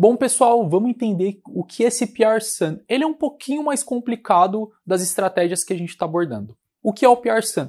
Bom, pessoal, vamos entender o que é esse PR Sun. Ele é um pouquinho mais complicado das estratégias que a gente está abordando. O que é o PR Sun?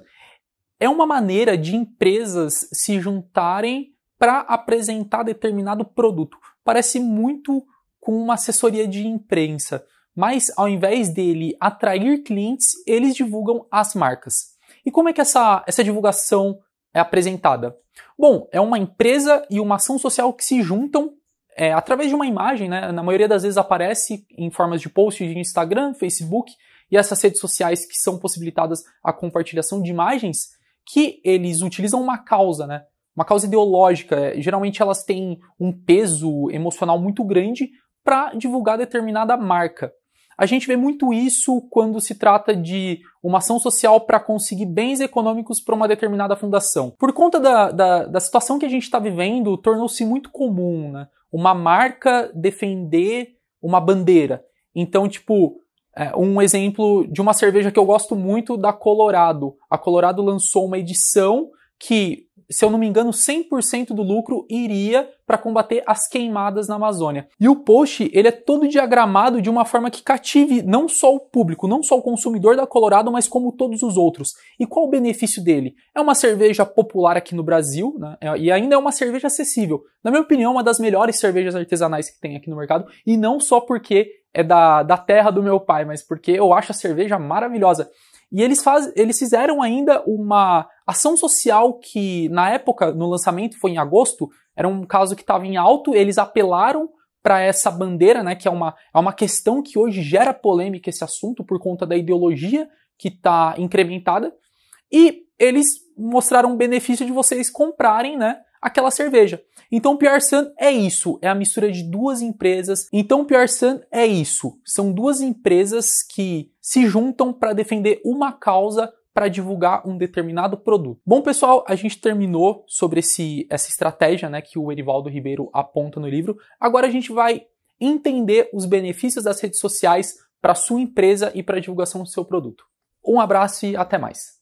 É uma maneira de empresas se juntarem para apresentar determinado produto. Parece muito com uma assessoria de imprensa, mas ao invés dele atrair clientes, eles divulgam as marcas. E como é que essa, essa divulgação é apresentada? Bom, é uma empresa e uma ação social que se juntam é, através de uma imagem, né? Na maioria das vezes aparece em formas de post de Instagram, Facebook e essas redes sociais que são possibilitadas a compartilhação de imagens, que eles utilizam uma causa, né? Uma causa ideológica. É, geralmente elas têm um peso emocional muito grande para divulgar determinada marca. A gente vê muito isso quando se trata de uma ação social para conseguir bens econômicos para uma determinada fundação. Por conta da, da, da situação que a gente está vivendo, tornou-se muito comum né, uma marca defender uma bandeira. Então, tipo, é, um exemplo de uma cerveja que eu gosto muito da Colorado. A Colorado lançou uma edição que se eu não me engano, 100% do lucro iria para combater as queimadas na Amazônia. E o post, ele é todo diagramado de uma forma que cative não só o público, não só o consumidor da Colorado, mas como todos os outros. E qual o benefício dele? É uma cerveja popular aqui no Brasil, né? É, e ainda é uma cerveja acessível. Na minha opinião, é uma das melhores cervejas artesanais que tem aqui no mercado, e não só porque é da, da terra do meu pai, mas porque eu acho a cerveja maravilhosa. E eles, faz, eles fizeram ainda uma ação social que, na época, no lançamento, foi em agosto, era um caso que estava em alto, eles apelaram para essa bandeira, né, que é uma, é uma questão que hoje gera polêmica esse assunto por conta da ideologia que está incrementada. E eles mostraram o benefício de vocês comprarem, né, aquela cerveja. Então, Sun é isso, é a mistura de duas empresas. Então, Sun é isso, são duas empresas que se juntam para defender uma causa para divulgar um determinado produto. Bom, pessoal, a gente terminou sobre esse, essa estratégia né, que o Erivaldo Ribeiro aponta no livro. Agora a gente vai entender os benefícios das redes sociais para sua empresa e para a divulgação do seu produto. Um abraço e até mais.